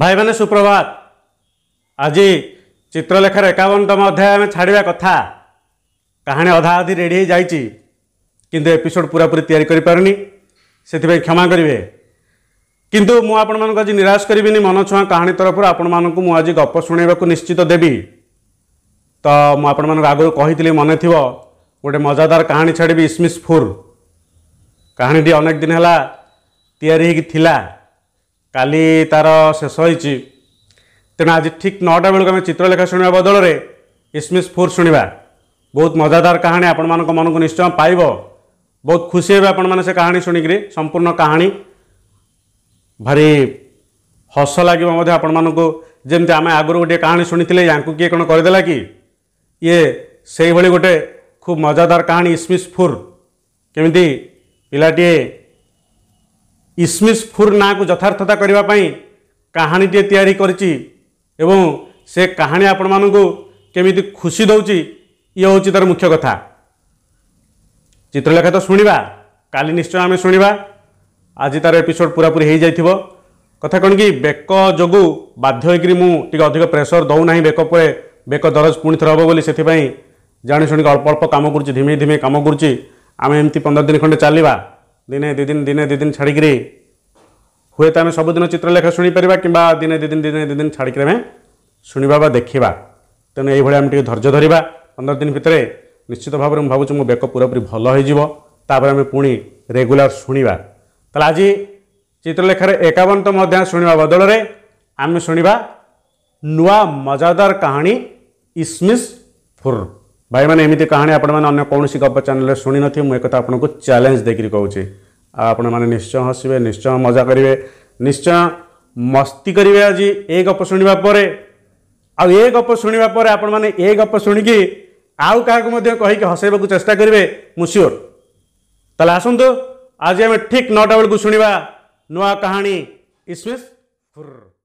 ଭାଇମାନେ ସୁପ୍ରଭାତ ଆଜି ଚିତ୍ରଲେଖାର ଏକାବନତମ ଅଧ୍ୟାୟ ଆମେ ଛାଡ଼ିବା କଥା କାହାଣୀ ଅଧା ଅଧି ରେଡ଼ି ହୋଇଯାଇଛି କିନ୍ତୁ ଏପିସୋଡ଼ ପୁରାପୁରି ତିଆରି କରିପାରୁନି ସେଥିପାଇଁ କ୍ଷମା କରିବେ କିନ୍ତୁ ମୁଁ ଆପଣମାନଙ୍କୁ ଆଜି ନିରାଶ କରିବିନି ମନଛୁଆଁ କାହାଣୀ ତରଫରୁ ଆପଣମାନଙ୍କୁ ମୁଁ ଆଜି ଗପ ଶୁଣାଇବାକୁ ନିଶ୍ଚିତ ଦେବି ତ ମୁଁ ଆପଣମାନଙ୍କୁ ଆଗରୁ କହିଥିଲି ମନେ ଥିବ ଗୋଟେ ମଜାଦାର କାହାଣୀ ଛାଡ଼ିବି ଇସମିସ୍ ଫୁର୍ କାହାଣୀଟି ଅନେକ ଦିନ ହେଲା ତିଆରି ହେଇକି ଥିଲା କାଲି ତା'ର ଶେଷ ହୋଇଛି ତେଣୁ ଆଜି ଠିକ୍ ନଅଟା ବେଳକୁ ଆମେ ଚିତ୍ରଲେଖା ଶୁଣିବା ବଦଳରେ ଇସମିସ୍ ଫୁର୍ ଶୁଣିବା ବହୁତ ମଜାଦାର କାହାଣୀ ଆପଣମାନଙ୍କ ମନକୁ ନିଶ୍ଚୟ ପାଇବ ବହୁତ ଖୁସି ହେବେ ଆପଣମାନେ ସେ କାହାଣୀ ଶୁଣିକିରି ସମ୍ପୂର୍ଣ୍ଣ କାହାଣୀ ଭାରି ହସ ଲାଗିବ ମଧ୍ୟ ଆପଣମାନଙ୍କୁ ଯେମିତି ଆମେ ଆଗରୁ ଗୋଟିଏ କାହାଣୀ ଶୁଣିଥିଲେ ୟାଙ୍କୁ କିଏ କ'ଣ କରିଦେଲା କି ଇଏ ସେଇଭଳି ଗୋଟେ ଖୁବ୍ ମଜାଦାର କାହାଣୀ ଇସମିସ୍ ଫୁର୍ କେମିତି ପିଲାଟିଏ ଇସ୍ମିସ୍ଫୁର ନାଁକୁ ଯଥାର୍ଥତା କରିବା ପାଇଁ କାହାଣୀଟିଏ ତିଆରି କରିଛି ଏବଂ ସେ କାହାଣୀ ଆପଣମାନଙ୍କୁ କେମିତି ଖୁସି ଦେଉଛି ଇଏ ହେଉଛି ତା'ର ମୁଖ୍ୟ କଥା ଚିତ୍ରଲେଖା ତ ଶୁଣିବା କାଲି ନିଶ୍ଚୟ ଆମେ ଶୁଣିବା ଆଜି ତା'ର ଏପିସୋଡ଼ ପୁରାପୁରି ହୋଇଯାଇଥିବ କଥା କ'ଣ କି ବେକ ଯୋଗୁଁ ବାଧ୍ୟ ହୋଇକରି ମୁଁ ଟିକେ ଅଧିକ ପ୍ରେସର ଦେଉନାହିଁ ବେକ ପରେ ବେକ ଦରଜ ପୁଣି ଥର ହେବ ବୋଲି ସେଥିପାଇଁ ଜାଣିଶୁଣିକି ଅଳ୍ପ ଅଳ୍ପ କାମ କରୁଛି ଧୀମେ ଧୀମେ କାମ କରୁଛି ଆମେ ଏମିତି ପନ୍ଦର ଦିନ ଖଣ୍ଡେ ଚାଲିବା ଦିନେ ଦୁଇ ଦିନ ଦିନେ ଦୁଇ ଦିନ ଛାଡ଼ିକିରି ହୁଏତ ଆମେ ସବୁଦିନ ଚିତ୍ରଲେଖା ଶୁଣିପାରିବା କିମ୍ବା ଦିନେ ଦୁଇ ଦିନ ଦିନେ ଦୁଇ ଦିନ ଛାଡ଼ିକିରି ଆମେ ଶୁଣିବା ବା ଦେଖିବା ତେଣୁ ଏଇଭଳି ଆମେ ଟିକେ ଧୈର୍ଯ୍ୟ ଧରିବା ପନ୍ଦର ଦିନ ଭିତରେ ନିଶ୍ଚିତ ଭାବରେ ମୁଁ ଭାବୁଛି ମୋ ବେକ ପୁରାପୁରି ଭଲ ହୋଇଯିବ ତାପରେ ଆମେ ପୁଣି ରେଗୁଲାର ଶୁଣିବା ତାହେଲେ ଆଜି ଚିତ୍ରଲେଖାରେ ଏକାବନତମ ଅଧ୍ୟାୟ ଶୁଣିବା ବଦଳରେ ଆମେ ଶୁଣିବା ନୂଆ ମଜାଦାର କାହାଣୀ ଇସମିସ୍ ଫୁର୍ ଭାଇମାନେ ଏମିତି କାହାଣୀ ଆପଣମାନେ ଅନ୍ୟ କୌଣସି ଗପ ଚ୍ୟାନେଲରେ ଶୁଣିନଥିବେ ମୁଁ ଏକଥା ଆପଣଙ୍କୁ ଚ୍ୟାଲେଞ୍ଜ ଦେଇକରି କହୁଛି ଆଉ ଆପଣମାନେ ନିଶ୍ଚୟ ହସିବେ ନିଶ୍ଚୟ ମଜା କରିବେ ନିଶ୍ଚୟ ମସ୍ତି କରିବେ ଆଜି ଏ ଗପ ଶୁଣିବା ପରେ ଆଉ ଏ ଗପ ଶୁଣିବା ପରେ ଆପଣମାନେ ଏ ଗପ ଶୁଣିକି ଆଉ କାହାକୁ ମଧ୍ୟ କହିକି ହସାଇବାକୁ ଚେଷ୍ଟା କରିବେ ମୁଁ ସିଓର ତାହେଲେ ଆସନ୍ତୁ ଆଜି ଆମେ ଠିକ୍ ନଅଟା ବେଳକୁ ଶୁଣିବା ନୂଆ କାହାଣୀ ଇସମିସ୍ ଫୁର୍